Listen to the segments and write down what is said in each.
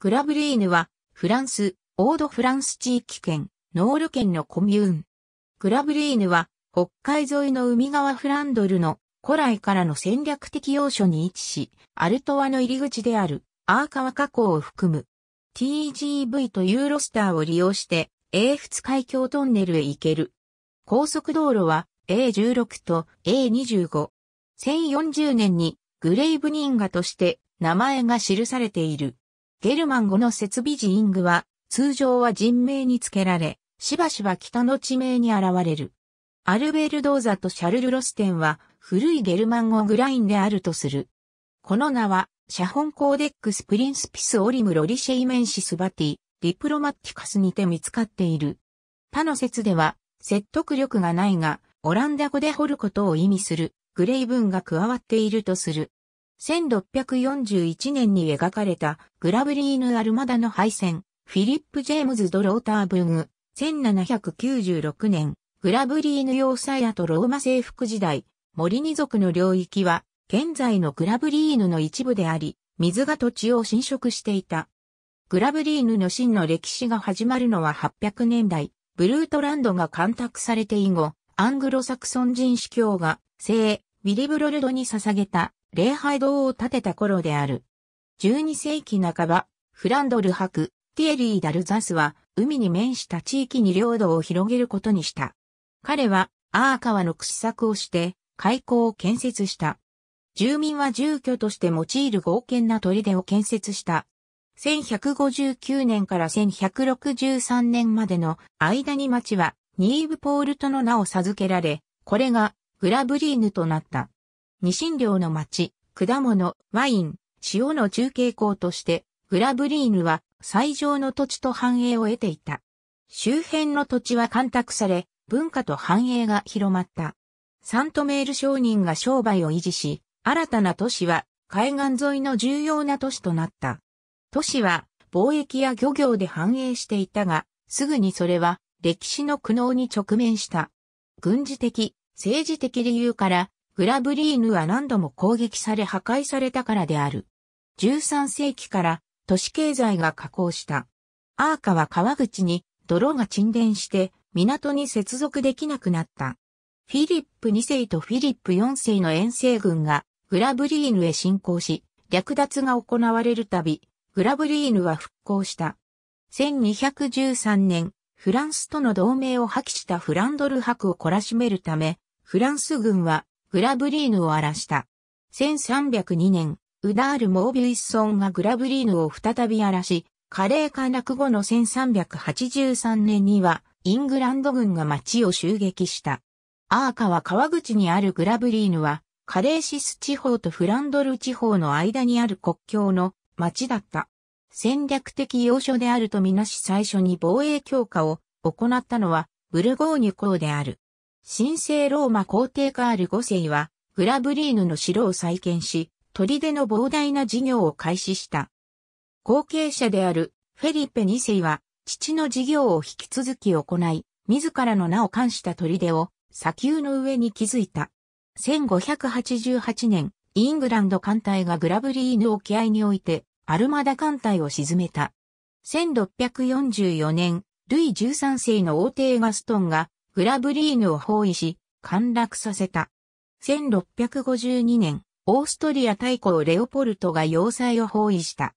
グラブリーヌは、フランス、オードフランス地域圏、ノール県のコミューン。グラブリーヌは、北海沿いの海側フランドルの古来からの戦略的要所に位置し、アルトワの入り口であるアーカワ河口を含む TGV とユーロスターを利用して A2 海峡トンネルへ行ける。高速道路は A16 と A25。1040年にグレイブニンガとして名前が記されている。ゲルマン語の設備ジイングは、通常は人名に付けられ、しばしば北の地名に現れる。アルベール・ドーザとシャルル・ロステンは、古いゲルマン語グラインであるとする。この名は、シャホンコーデックス・プリンスピス・オリム・ロリシェイメンシス・バティ、ディプロマティカスにて見つかっている。他の説では、説得力がないが、オランダ語で掘ることを意味する、グレイ文が加わっているとする。1641年に描かれたグラブリーヌ・アルマダの敗戦、フィリップ・ジェームズ・ド・ローターブグ、1796年、グラブリーヌ要塞跡ローマ征服時代、モリニ族の領域は、現在のグラブリーヌの一部であり、水が土地を侵食していた。グラブリーヌの真の歴史が始まるのは800年代、ブルートランドが干拓されて以後、アングロサクソン人司教が、聖、ウィリブロルドに捧げた礼拝堂を建てた頃である。12世紀半ば、フランドル博、ティエリー・ダルザスは、海に面した地域に領土を広げることにした。彼は、アー川の掘削をして、開港を建設した。住民は住居として用いる豪健な砦を建設した。1159年から1163年までの間に町はニーブポールトの名を授けられ、これがグラブリーヌとなった。二シン漁の町、果物、ワイン、塩の中継港として、グラブリーヌは最上の土地と繁栄を得ていた。周辺の土地は干拓され、文化と繁栄が広まった。サントメール商人が商売を維持し、新たな都市は海岸沿いの重要な都市となった。都市は貿易や漁業で繁栄していたが、すぐにそれは歴史の苦悩に直面した。軍事的、政治的理由からグラブリーヌは何度も攻撃され破壊されたからである。13世紀から都市経済が下降した。アーカは川口に泥が沈殿して港に接続できなくなった。フィリップ2世とフィリップ4世の遠征軍がグラブリーヌへ侵攻し、略奪が行われるたび、グラブリーヌは復興した。1213年、フランスとの同盟を破棄したフランドル博を懲らしめるため、フランス軍はグラブリーヌを荒らした。1302年、ウダール・モービウィッソンがグラブリーヌを再び荒らし、カレー陥落後の1383年には、イングランド軍が町を襲撃した。アーカは川口にあるグラブリーヌは、カレーシス地方とフランドル地方の間にある国境の町だった。戦略的要所であるとみなし最初に防衛強化を行ったのはブルゴーニュ港である。神聖ローマ皇帝カール5世は、グラブリーヌの城を再建し、砦の膨大な事業を開始した。後継者であるフェリッペ2世は、父の事業を引き続き行い、自らの名を冠した砦を砂丘の上に築いた。1588年、イングランド艦隊がグラブリーヌ沖合において、アルマダ艦隊を沈めた。1644年、ルイ13世の王帝ガストンがグラブリーヌを包囲し、陥落させた。1652年、オーストリア大公レオポルトが要塞を包囲した。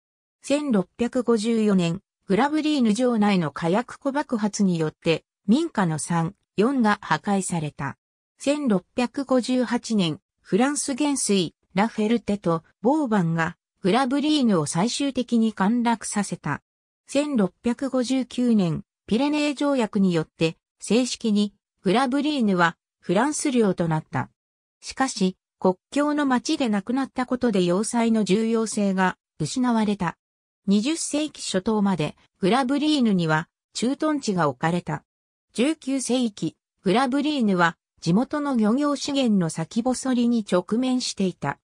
1654年、グラブリーヌ城内の火薬庫爆発によって、民家の3、4が破壊された。1658年、フランス元帥、ラフェルテとボーバンが、グラブリーヌを最終的に陥落させた。1659年、ピレネー条約によって、正式にグラブリーヌはフランス領となった。しかし、国境の町で亡くなったことで要塞の重要性が失われた。20世紀初頭までグラブリーヌには駐屯地が置かれた。19世紀、グラブリーヌは地元の漁業資源の先細りに直面していた。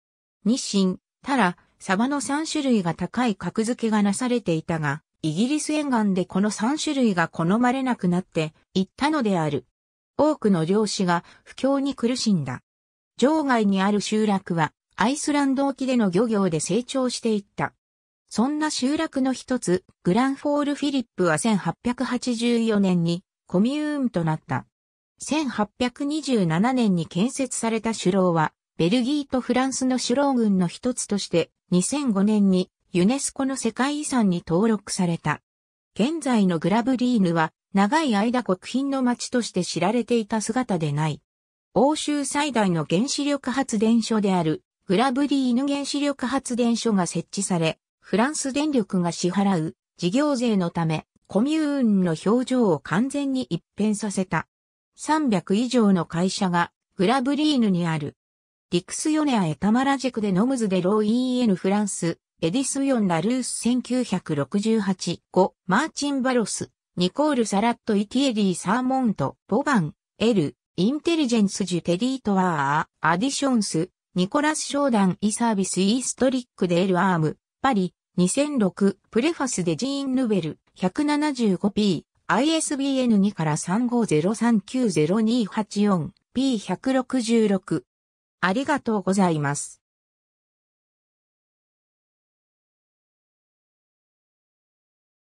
日清、タラ、サバの3種類が高い格付けがなされていたが、イギリス沿岸でこの3種類が好まれなくなっていったのである。多くの漁師が不況に苦しんだ。場外にある集落はアイスランド沖での漁業で成長していった。そんな集落の一つ、グランフォール・フィリップは1884年にコミューンとなった。1827年に建設された首楼は、ベルギーとフランスの首楼群の一つとして、2005年にユネスコの世界遺産に登録された。現在のグラブリーヌは長い間国賓の街として知られていた姿でない。欧州最大の原子力発電所であるグラブリーヌ原子力発電所が設置され、フランス電力が支払う事業税のためコミューンの表情を完全に一変させた。300以上の会社がグラブリーヌにある。リクスヨネアエタマラジェクでノムズでローイーエヌフランスエディス・ヨン・ラルース1968、5、マーチン・バロス、ニコール・サラット・イティエリー・サーモント、ボバン、エル、インテリジェンス・ジュ・テリート・ワー、アディションス、ニコラス・ショーダン・イサービス・イーストリック・デエル・アーム、パリ、2006、プレファスデ・ジーン・ヌベル、175P、ISBN2 から35039028 4 P166。ありがとうございます。